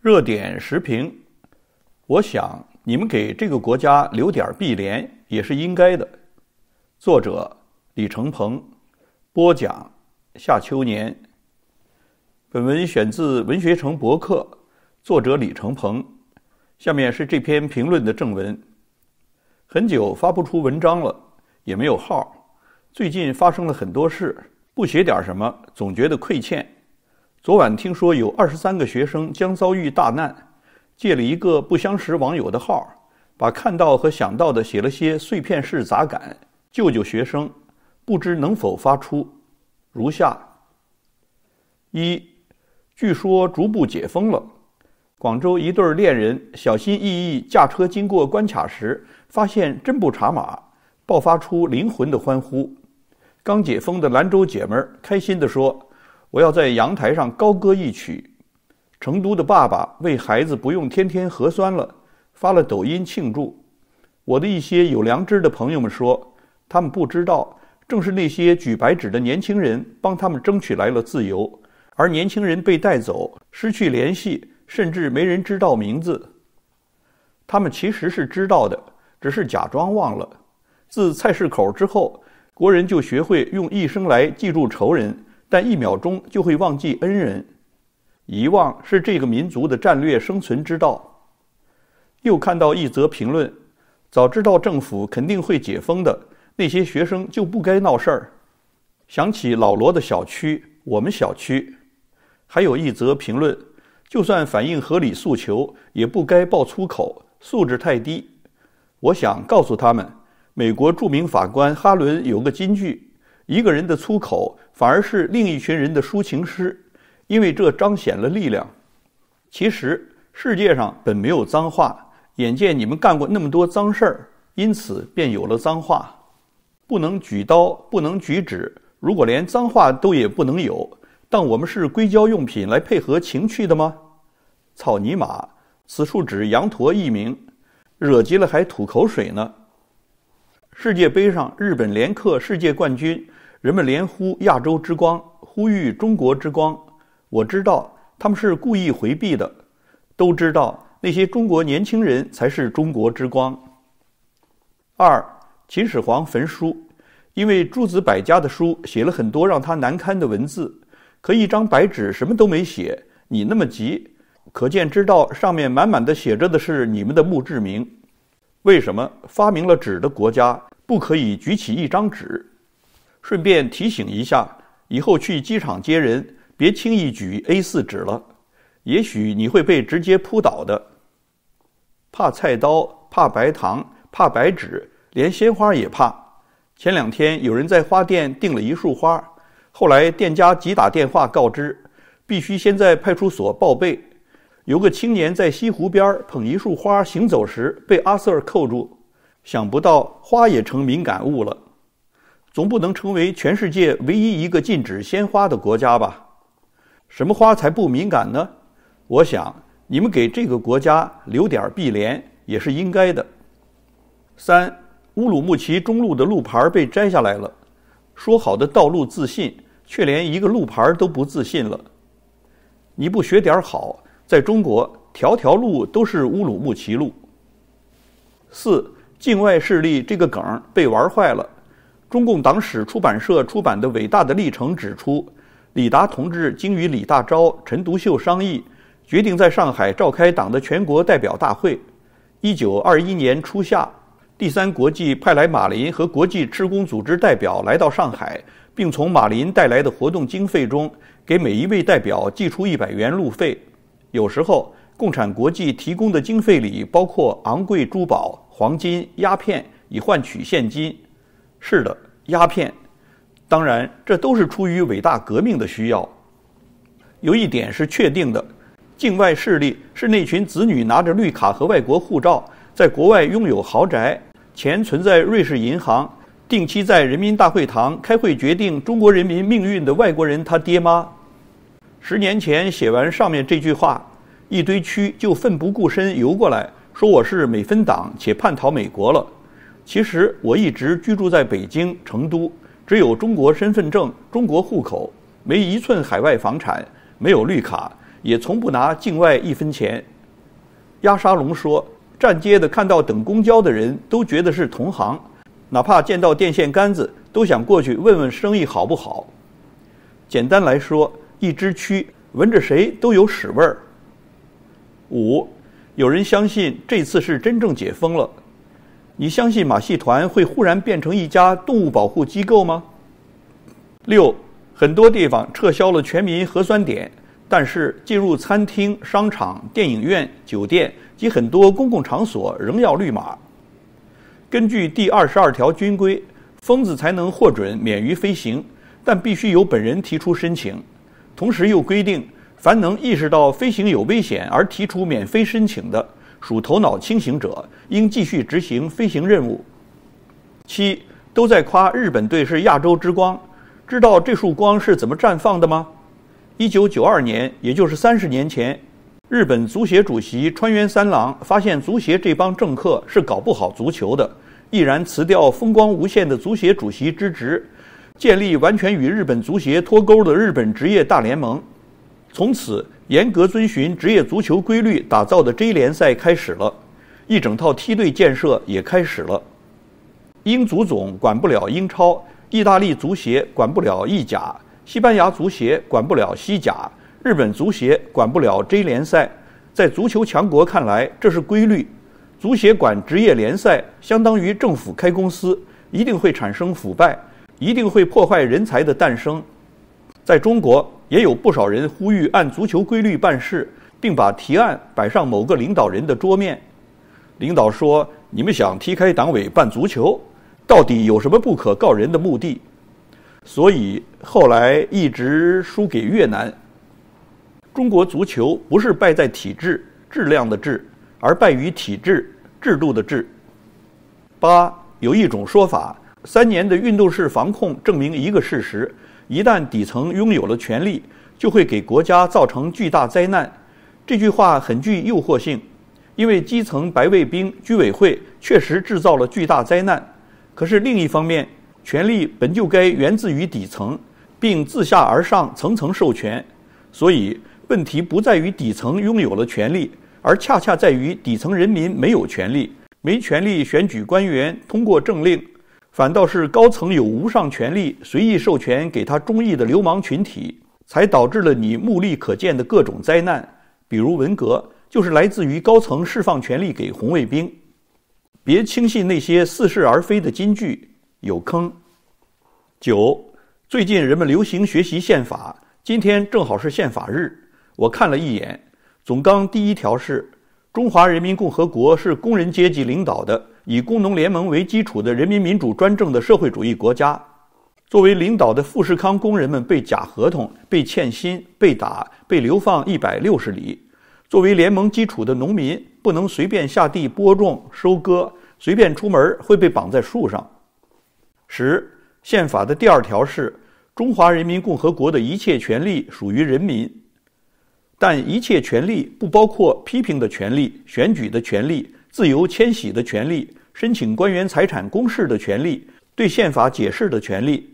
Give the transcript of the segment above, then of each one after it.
热点时评，我想你们给这个国家留点碧莲也是应该的。作者：李成鹏，播讲：夏秋年。本文选自文学城博客，作者李成鹏。下面是这篇评论的正文。很久发不出文章了，也没有号。最近发生了很多事，不写点什么，总觉得亏欠。昨晚听说有二十三个学生将遭遇大难，借了一个不相识网友的号，把看到和想到的写了些碎片式杂感，救救学生，不知能否发出。如下：一，据说逐步解封了。广州一对恋人小心翼翼驾车经过关卡时，发现真不查码，爆发出灵魂的欢呼。刚解封的兰州姐们儿开心地说。我要在阳台上高歌一曲。成都的爸爸为孩子不用天天核酸了，发了抖音庆祝。我的一些有良知的朋友们说，他们不知道，正是那些举白纸的年轻人帮他们争取来了自由，而年轻人被带走、失去联系，甚至没人知道名字。他们其实是知道的，只是假装忘了。自菜市口之后，国人就学会用一生来记住仇人。但一秒钟就会忘记恩人，遗忘是这个民族的战略生存之道。又看到一则评论：早知道政府肯定会解封的，那些学生就不该闹事儿。想起老罗的小区，我们小区。还有一则评论：就算反映合理诉求，也不该爆粗口，素质太低。我想告诉他们，美国著名法官哈伦有个金句。一个人的粗口，反而是另一群人的抒情诗，因为这彰显了力量。其实世界上本没有脏话，眼见你们干过那么多脏事儿，因此便有了脏话。不能举刀，不能举止，如果连脏话都也不能有，当我们是硅胶用品来配合情趣的吗？草泥马，此处指羊驼一名，惹急了还吐口水呢。世界杯上，日本连克世界冠军。人们连呼“亚洲之光”，呼吁“中国之光”。我知道他们是故意回避的，都知道那些中国年轻人才是中国之光。二，秦始皇焚书，因为诸子百家的书写了很多让他难堪的文字，可一张白纸什么都没写，你那么急，可见知道上面满满的写着的是你们的墓志铭。为什么发明了纸的国家不可以举起一张纸？顺便提醒一下，以后去机场接人，别轻易举 A4 纸了，也许你会被直接扑倒的。怕菜刀，怕白糖，怕白纸，连鲜花也怕。前两天有人在花店订了一束花，后来店家急打电话告知，必须先在派出所报备。有个青年在西湖边捧一束花行走时被阿 Sir 扣住，想不到花也成敏感物了。总不能成为全世界唯一一个禁止鲜花的国家吧？什么花才不敏感呢？我想你们给这个国家留点碧莲也是应该的。三，乌鲁木齐中路的路牌被摘下来了，说好的道路自信，却连一个路牌都不自信了。你不学点好，在中国条条路都是乌鲁木齐路。四，境外势力这个梗被玩坏了。中共党史出版社出版的《伟大的历程》指出，李达同志经与李大钊、陈独秀商议，决定在上海召开党的全国代表大会。一九二一年初夏，第三国际派来马林和国际赤工组织代表来到上海，并从马林带来的活动经费中给每一位代表寄出一百元路费。有时候，共产国际提供的经费里包括昂贵珠宝、黄金、鸦片，以换取现金。是的，鸦片，当然，这都是出于伟大革命的需要。有一点是确定的，境外势力是那群子女拿着绿卡和外国护照，在国外拥有豪宅、钱存在瑞士银行、定期在人民大会堂开会决定中国人民命运的外国人他爹妈。十年前写完上面这句话，一堆蛆就奋不顾身游过来说我是美分党且叛逃美国了。其实我一直居住在北京、成都，只有中国身份证、中国户口，没一寸海外房产，没有绿卡，也从不拿境外一分钱。鸭沙龙说，站街的看到等公交的人都觉得是同行，哪怕见到电线杆子都想过去问问生意好不好。简单来说，一只蛆闻着谁都有屎味儿。五，有人相信这次是真正解封了。你相信马戏团会忽然变成一家动物保护机构吗？六，很多地方撤销了全民核酸点，但是进入餐厅、商场、电影院、酒店及很多公共场所仍要绿码。根据第二十二条军规，疯子才能获准免于飞行，但必须由本人提出申请。同时又规定，凡能意识到飞行有危险而提出免飞申请的。属头脑清醒者，应继续执行飞行任务。七都在夸日本队是亚洲之光，知道这束光是怎么绽放的吗？一九九二年，也就是三十年前，日本足协主席川原三郎发现足协这帮政客是搞不好足球的，毅然辞掉风光无限的足协主席之职，建立完全与日本足协脱钩的日本职业大联盟。从此，严格遵循职业足球规律打造的 J 联赛开始了，一整套梯队建设也开始了。英足总管不了英超，意大利足协管不了意甲，西班牙足协管不了西甲，日本足协管不了 J 联赛。在足球强国看来，这是规律。足协管职业联赛，相当于政府开公司，一定会产生腐败，一定会破坏人才的诞生。在中国。也有不少人呼吁按足球规律办事，并把提案摆上某个领导人的桌面。领导说：“你们想踢开党委办足球，到底有什么不可告人的目的？”所以后来一直输给越南。中国足球不是败在体制质量的“质”，而败于体制制度的“制”。八有一种说法：三年的运动式防控证明一个事实。一旦底层拥有了权力，就会给国家造成巨大灾难。这句话很具诱惑性，因为基层“白卫兵”居委会确实制造了巨大灾难。可是另一方面，权力本就该源自于底层，并自下而上层层授权。所以问题不在于底层拥有了权力，而恰恰在于底层人民没有权利，没权利选举官员，通过政令。反倒是高层有无上权力，随意授权给他中意的流氓群体，才导致了你目力可见的各种灾难，比如文革，就是来自于高层释放权力给红卫兵。别轻信那些似是而非的金句，有坑。九，最近人们流行学习宪法，今天正好是宪法日，我看了一眼，总纲第一条是：中华人民共和国是工人阶级领导的。以工农联盟为基础的人民民主专政的社会主义国家，作为领导的富士康工人们被假合同、被欠薪、被打、被流放一百六十里；作为联盟基础的农民不能随便下地播种、收割，随便出门会被绑在树上。十宪法的第二条是：中华人民共和国的一切权利属于人民，但一切权利不包括批评的权利、选举的权利。自由迁徙的权利，申请官员财产公示的权利，对宪法解释的权利，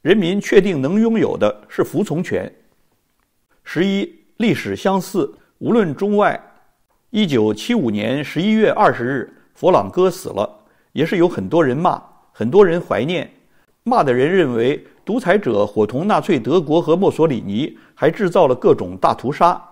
人民确定能拥有的是服从权。十一，历史相似，无论中外。一九七五年十一月二十日，佛朗哥死了，也是有很多人骂，很多人怀念。骂的人认为独裁者伙同纳粹德国和墨索里尼，还制造了各种大屠杀。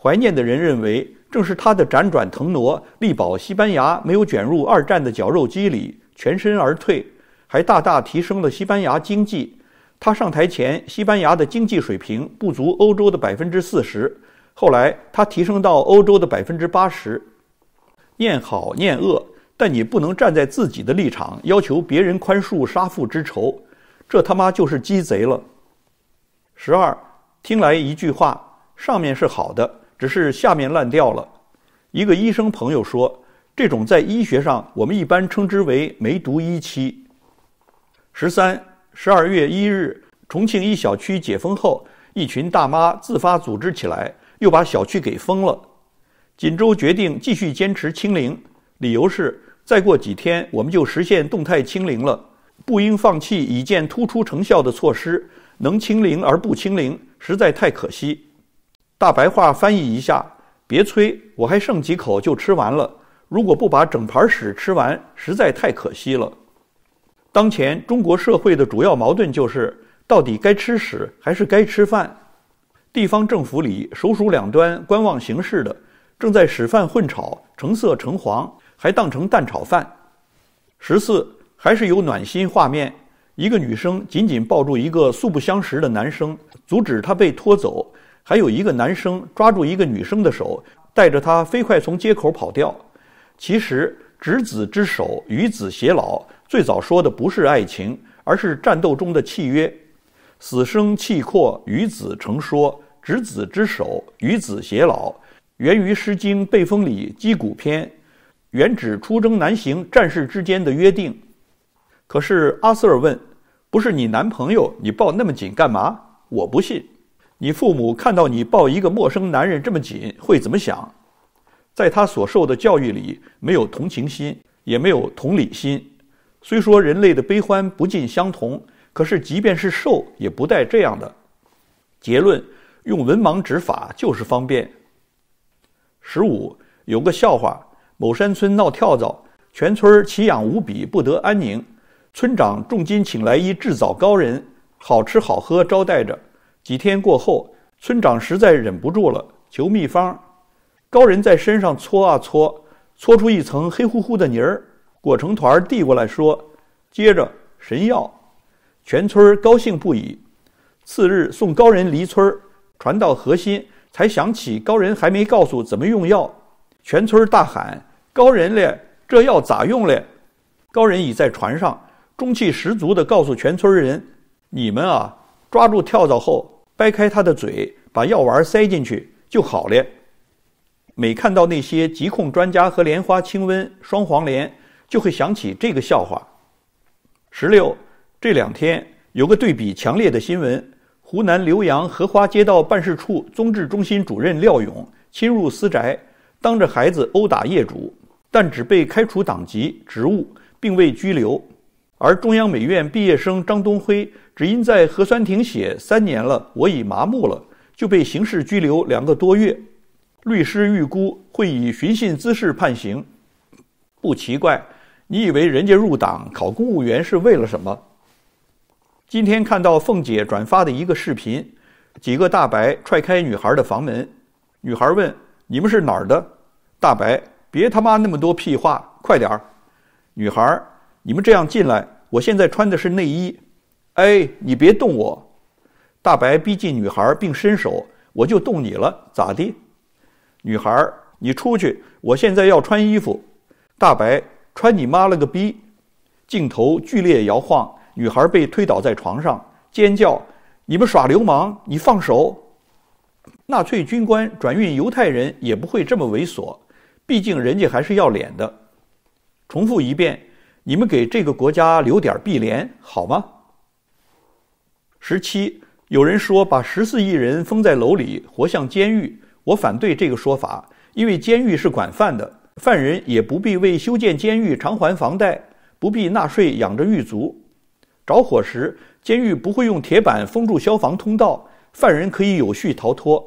怀念的人认为。正是他的辗转腾挪，力保西班牙没有卷入二战的绞肉机里，全身而退，还大大提升了西班牙经济。他上台前，西班牙的经济水平不足欧洲的百分之四十，后来他提升到欧洲的百分之八十。念好念恶，但你不能站在自己的立场要求别人宽恕杀父之仇，这他妈就是鸡贼了。十二，听来一句话，上面是好的。只是下面烂掉了。一个医生朋友说：“这种在医学上我们一般称之为梅毒一期。”十三十二月一日，重庆一小区解封后，一群大妈自发组织起来，又把小区给封了。锦州决定继续坚持清零，理由是再过几天我们就实现动态清零了，不应放弃已见突出成效的措施。能清零而不清零，实在太可惜。大白话翻译一下，别催，我还剩几口就吃完了。如果不把整盘屎吃完，实在太可惜了。当前中国社会的主要矛盾就是，到底该吃屎还是该吃饭？地方政府里首鼠两端观望形势的，正在屎饭混炒，成色成黄，还当成蛋炒饭。十四还是有暖心画面，一个女生紧紧抱住一个素不相识的男生，阻止他被拖走。还有一个男生抓住一个女生的手，带着她飞快从街口跑掉。其实“执子之手，与子偕老”最早说的不是爱情，而是战斗中的契约。死生契阔，与子成说；执子之手，与子偕老，源于《诗经·背风》里《击鼓》篇，原指出征南行，战士之间的约定。可是阿瑟尔问：“不是你男朋友，你抱那么紧干嘛？”我不信。你父母看到你抱一个陌生男人这么紧，会怎么想？在他所受的教育里，没有同情心，也没有同理心。虽说人类的悲欢不尽相同，可是即便是兽，也不带这样的结论。用文盲指法就是方便。十五有个笑话：某山村闹跳蚤，全村奇痒无比，不得安宁。村长重金请来一制蚤高人，好吃好喝招待着。几天过后，村长实在忍不住了，求秘方。高人在身上搓啊搓，搓出一层黑乎乎的泥儿，裹成团递过来，说：“接着神药。”全村高兴不已。次日送高人离村，传到河心，才想起高人还没告诉怎么用药。全村大喊：“高人嘞，这药咋用嘞？”高人已在船上，中气十足地告诉全村人：“你们啊，抓住跳蚤后。”掰开他的嘴，把药丸塞进去就好了。每看到那些疾控专家和莲花清瘟、双黄连，就会想起这个笑话。十六这两天有个对比强烈的新闻：湖南浏阳荷花街道办事处综治中心主任廖勇侵入私宅，当着孩子殴打业主，但只被开除党籍、职务，并未拘留；而中央美院毕业生张东辉。只因在核酸停写三年了，我已麻木了，就被刑事拘留两个多月。律师预估会以寻衅滋事判刑，不奇怪。你以为人家入党考公务员是为了什么？今天看到凤姐转发的一个视频，几个大白踹开女孩的房门，女孩问：“你们是哪儿的？”大白：“别他妈那么多屁话，快点儿！”女孩：“你们这样进来，我现在穿的是内衣。”哎，你别动我！大白逼近女孩并伸手，我就动你了，咋的？女孩，你出去！我现在要穿衣服。大白，穿你妈了个逼！镜头剧烈摇晃，女孩被推倒在床上，尖叫：“你们耍流氓！你放手！”纳粹军官转运犹太人也不会这么猥琐，毕竟人家还是要脸的。重复一遍：你们给这个国家留点碧莲好吗？十七，有人说把十四亿人封在楼里，活像监狱。我反对这个说法，因为监狱是管犯的，犯人也不必为修建监狱偿还房贷，不必纳税养着狱卒。着火时，监狱不会用铁板封住消防通道，犯人可以有序逃脱。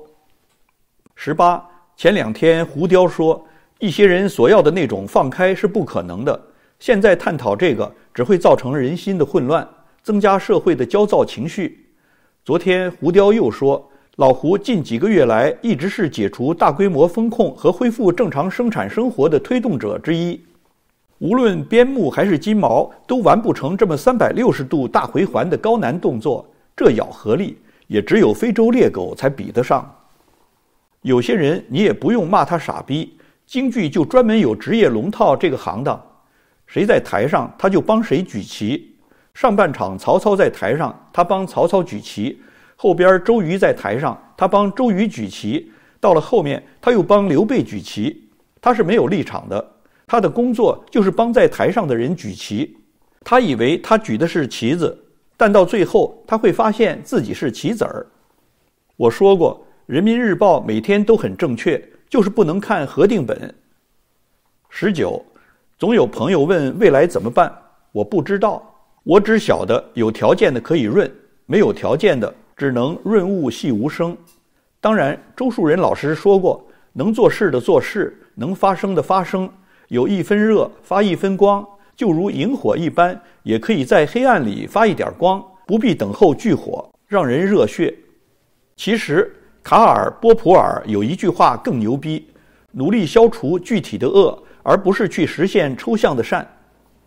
十八，前两天胡雕说，一些人所要的那种放开是不可能的，现在探讨这个只会造成人心的混乱。增加社会的焦躁情绪。昨天胡雕又说，老胡近几个月来一直是解除大规模风控和恢复正常生产生活的推动者之一。无论边牧还是金毛，都完不成这么三百六十度大回环的高难动作，这咬合力也只有非洲猎狗才比得上。有些人你也不用骂他傻逼，京剧就专门有职业龙套这个行当，谁在台上他就帮谁举旗。上半场，曹操在台上，他帮曹操举旗；后边周瑜在台上，他帮周瑜举旗；到了后面，他又帮刘备举旗。他是没有立场的，他的工作就是帮在台上的人举旗。他以为他举的是旗子，但到最后，他会发现自己是棋子儿。我说过，《人民日报》每天都很正确，就是不能看核定本。十九，总有朋友问未来怎么办，我不知道。我只晓得有条件的可以润，没有条件的只能润物细无声。当然，周树人老师说过：“能做事的做事，能发声的发声，有一分热，发一分光，就如萤火一般，也可以在黑暗里发一点光，不必等候炬火，让人热血。”其实，卡尔·波普尔有一句话更牛逼：“努力消除具体的恶，而不是去实现抽象的善，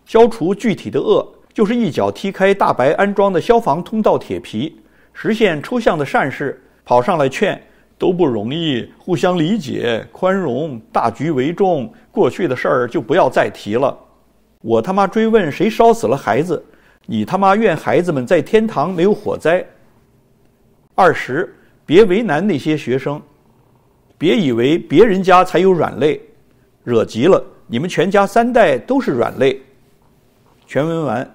消除具体的恶。”就是一脚踢开大白安装的消防通道铁皮，实现抽象的善事，跑上来劝都不容易，互相理解、宽容、大局为重，过去的事儿就不要再提了。我他妈追问谁烧死了孩子，你他妈怨孩子们在天堂没有火灾。二十，别为难那些学生，别以为别人家才有软肋，惹急了你们全家三代都是软肋。全文完。